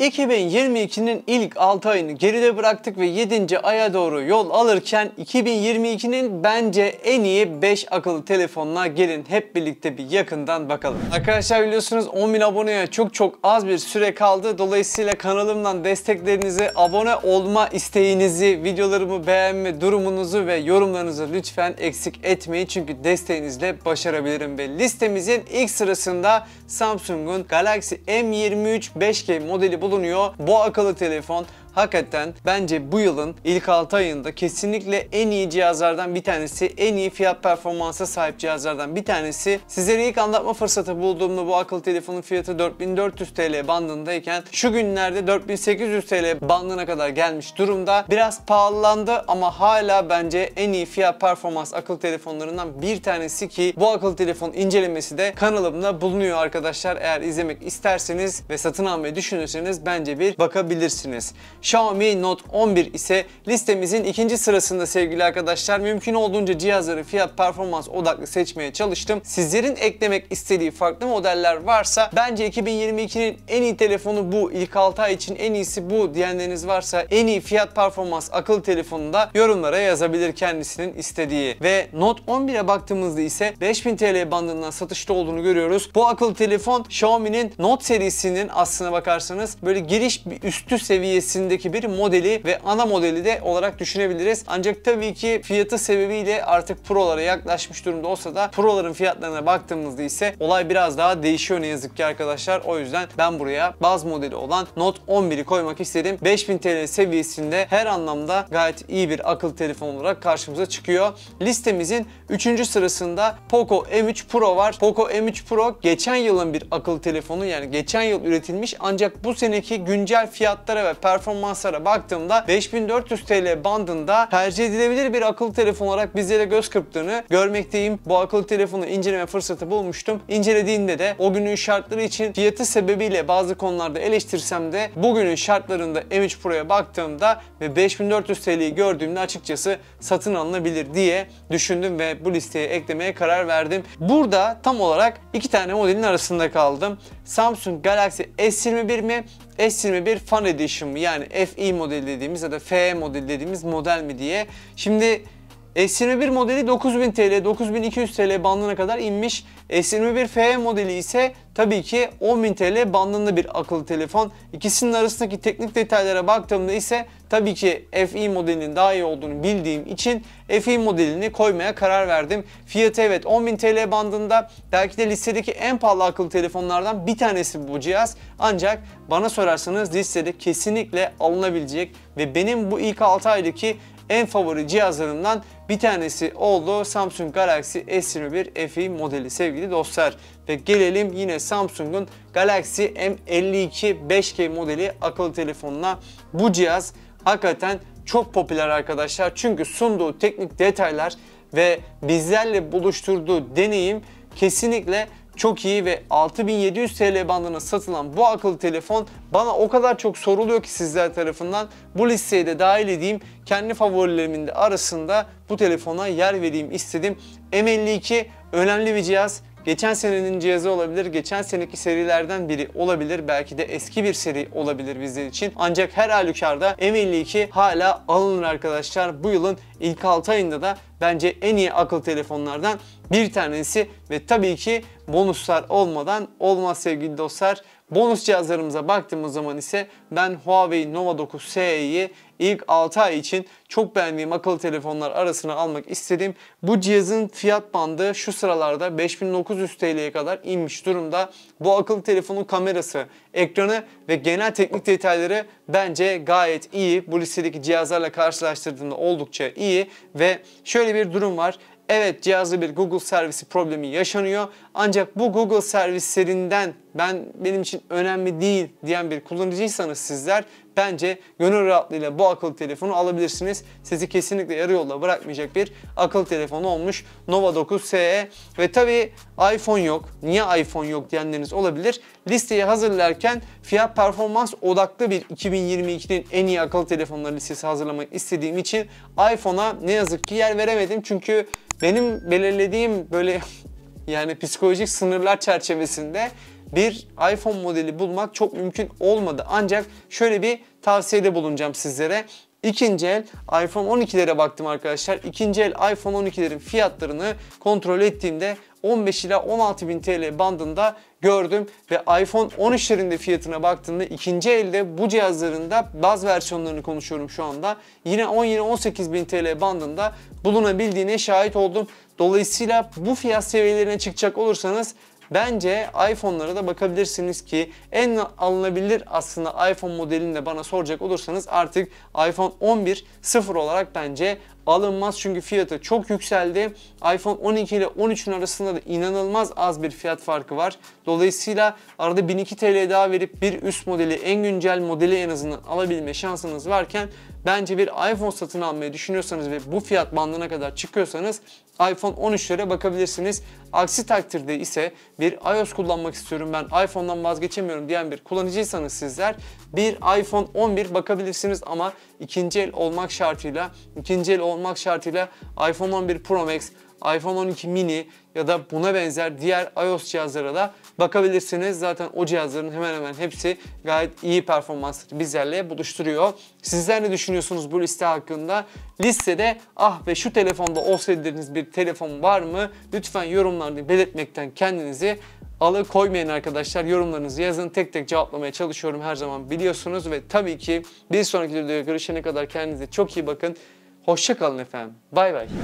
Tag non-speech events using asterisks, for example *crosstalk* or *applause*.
2022'nin ilk 6 ayını geride bıraktık ve 7. aya doğru yol alırken 2022'nin bence en iyi 5 akıllı telefonuna gelin hep birlikte bir yakından bakalım. Arkadaşlar biliyorsunuz 10.000 aboneye çok çok az bir süre kaldı. Dolayısıyla kanalımdan desteklerinizi, abone olma isteğinizi, videolarımı beğenme durumunuzu ve yorumlarınızı lütfen eksik etmeyin. Çünkü desteğinizle başarabilirim ve listemizin ilk sırasında Samsung'un Galaxy M23 5G modeli bulunuyor. Bu akıllı telefon hakikaten bence bu yılın ilk 6 ayında kesinlikle en iyi cihazlardan bir tanesi, en iyi fiyat performansa sahip cihazlardan bir tanesi. Sizlere ilk anlatma fırsatı bulduğumda bu akıllı telefonun fiyatı 4400 TL bandındayken şu günlerde 4800 TL bandına kadar gelmiş durumda. Biraz pahalandı ama hala bence en iyi fiyat performans akıllı telefonlarından bir tanesi ki bu akıllı telefon incelemesi de kanalımda bulunuyor arkadaşlar. Eğer izlemek isterseniz ve satın almayı düşünürseniz bence bir bakabilirsiniz. Xiaomi Note 11 ise listemizin ikinci sırasında sevgili arkadaşlar. Mümkün olduğunca cihazları fiyat performans odaklı seçmeye çalıştım. Sizlerin eklemek istediği farklı modeller varsa bence 2022'nin en iyi telefonu bu. İlk 6 ay için en iyisi bu diyenleriniz varsa en iyi fiyat performans akıllı telefonunda yorumlara yazabilir kendisinin istediği. Ve Note 11'e baktığımızda ise 5000 TL bandından satışta olduğunu görüyoruz. Bu akıllı telefon Xiaomi'nin Note serisinin aslına bakarsanız böyle giriş bir üstü seviyesinde seviyedeki bir modeli ve ana modeli de olarak düşünebiliriz. Ancak tabii ki fiyatı sebebiyle artık Pro'lara yaklaşmış durumda olsa da Pro'ların fiyatlarına baktığımızda ise olay biraz daha değişiyor ne yazık ki arkadaşlar. O yüzden ben buraya baz modeli olan Note 11'i koymak istedim. 5000 TL seviyesinde her anlamda gayet iyi bir akıl telefon olarak karşımıza çıkıyor. Listemizin 3. sırasında Poco M3 Pro var. Poco M3 Pro geçen yılın bir akıl telefonu yani geçen yıl üretilmiş ancak bu seneki güncel fiyatlara ve performans performanslara baktığımda 5400 TL bandında tercih edilebilir bir akıllı telefon olarak bizlere göz kırptığını görmekteyim. Bu akıllı telefonu inceleme fırsatı bulmuştum. İncelediğinde de o günün şartları için fiyatı sebebiyle bazı konularda eleştirsem de bugünün şartlarında M3 Pro'ya baktığımda ve 5400 TL'yi gördüğümde açıkçası satın alınabilir diye düşündüm ve bu listeye eklemeye karar verdim. Burada tam olarak iki tane modelin arasında kaldım. Samsung Galaxy S21 mi S21 Fan Edition mı yani FE model dediğimiz ya da FE model dediğimiz model mi diye. Şimdi S21 modeli 9000 TL, 9200 TL bandına kadar inmiş. S21 FE modeli ise tabii ki 10.000 TL bandında bir akıllı telefon. İkisinin arasındaki teknik detaylara baktığımda ise tabii ki FE modelinin daha iyi olduğunu bildiğim için FE modelini koymaya karar verdim. Fiyatı evet 10.000 TL bandında belki de listedeki en pahalı akıllı telefonlardan bir tanesi bu cihaz. Ancak bana sorarsanız listede kesinlikle alınabilecek ve benim bu ilk 6 aydaki en favori cihazlarından bir tanesi oldu Samsung Galaxy S21 FE modeli sevgili dostlar. Ve gelelim yine Samsung'un Galaxy M52 5G modeli akıllı telefonuna. Bu cihaz hakikaten çok popüler arkadaşlar. Çünkü sunduğu teknik detaylar ve bizlerle buluşturduğu deneyim kesinlikle çok iyi ve 6700 TL bandına satılan bu akıllı telefon bana o kadar çok soruluyor ki sizler tarafından bu listeye de dahil edeyim. Kendi favorilerimin de arasında bu telefona yer vereyim istedim. M52 önemli bir cihaz. Geçen senenin cihazı olabilir, geçen seneki serilerden biri olabilir, belki de eski bir seri olabilir bizler için. Ancak her halükarda M52 hala alınır arkadaşlar. Bu yılın ilk 6 ayında da bence en iyi akıl telefonlardan bir tanesi ve tabii ki bonuslar olmadan olmaz sevgili dostlar. Bonus cihazlarımıza baktığımız zaman ise ben Huawei Nova 9SE'yi ilk 6 ay için çok beğendiğim akıllı telefonlar arasına almak istedim. Bu cihazın fiyat bandı şu sıralarda 5900 TL'ye kadar inmiş durumda. Bu akıllı telefonun kamerası, ekranı ve genel teknik detayları bence gayet iyi. Bu listedeki cihazlarla karşılaştırdığımda oldukça iyi ve şöyle bir durum var. Evet cihazda bir Google servisi problemi yaşanıyor. Ancak bu Google servislerinden ben benim için önemli değil diyen bir kullanıcıysanız sizler bence gönül rahatlığıyla bu akıllı telefonu alabilirsiniz. Sizi kesinlikle yarı yolda bırakmayacak bir akıllı telefonu olmuş Nova 9 SE ve tabii iPhone yok. Niye iPhone yok diyenleriniz olabilir. Listeyi hazırlarken fiyat performans odaklı bir 2022'nin en iyi akıllı telefonları listesi hazırlamak istediğim için iPhone'a ne yazık ki yer veremedim. Çünkü benim belirlediğim böyle *laughs* yani psikolojik sınırlar çerçevesinde bir iPhone modeli bulmak çok mümkün olmadı. Ancak şöyle bir tavsiyede bulunacağım sizlere. İkinci el iPhone 12'lere baktım arkadaşlar. İkinci el iPhone 12'lerin fiyatlarını kontrol ettiğimde 15 ila 16 bin TL bandında gördüm ve iPhone 13'lerin de fiyatına baktığımda ikinci elde bu cihazların da bazı versiyonlarını konuşuyorum şu anda. Yine 17-18 bin TL bandında bulunabildiğine şahit oldum. Dolayısıyla bu fiyat seviyelerine çıkacak olursanız Bence iPhone'lara da bakabilirsiniz ki en alınabilir aslında iPhone modelini de bana soracak olursanız artık iPhone 11 0 olarak bence alınmaz çünkü fiyatı çok yükseldi. iPhone 12 ile 13'ün arasında da inanılmaz az bir fiyat farkı var. Dolayısıyla arada 1002 TL daha verip bir üst modeli, en güncel modeli en azından alabilme şansınız varken bence bir iPhone satın almayı düşünüyorsanız ve bu fiyat bandına kadar çıkıyorsanız iPhone 13'lere bakabilirsiniz. Aksi takdirde ise bir iOS kullanmak istiyorum ben iPhone'dan vazgeçemiyorum diyen bir kullanıcıysanız sizler bir iPhone 11 bakabilirsiniz ama ikinci el olmak şartıyla ikinci el olmak şartıyla iPhone 11 Pro Max, iPhone 12 mini ya da buna benzer diğer iOS cihazlara da bakabilirsiniz. Zaten o cihazların hemen hemen hepsi gayet iyi performans bizlerle buluşturuyor. Sizler ne düşünüyorsunuz bu liste hakkında? Listede ah ve şu telefonda olsa dediğiniz bir telefon var mı? Lütfen yorumlarda belirtmekten kendinizi Alı koymayın arkadaşlar. Yorumlarınızı yazın. Tek tek cevaplamaya çalışıyorum her zaman biliyorsunuz. Ve tabii ki bir sonraki videoda görüşene kadar kendinize çok iyi bakın. Hoşçakalın efendim. Bay bay.